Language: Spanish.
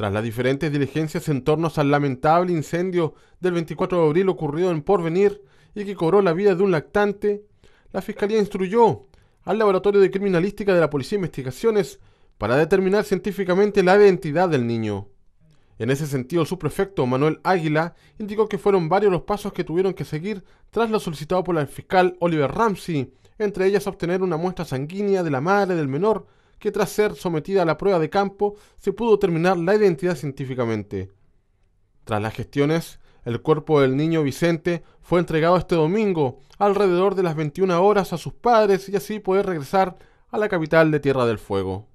Tras las diferentes diligencias en torno al lamentable incendio del 24 de abril ocurrido en Porvenir y que cobró la vida de un lactante, la Fiscalía instruyó al Laboratorio de Criminalística de la Policía de Investigaciones para determinar científicamente la identidad del niño. En ese sentido, su prefecto Manuel Águila indicó que fueron varios los pasos que tuvieron que seguir tras lo solicitado por el fiscal Oliver Ramsey, entre ellas obtener una muestra sanguínea de la madre del menor que tras ser sometida a la prueba de campo se pudo determinar la identidad científicamente. Tras las gestiones, el cuerpo del niño Vicente fue entregado este domingo alrededor de las 21 horas a sus padres y así poder regresar a la capital de Tierra del Fuego.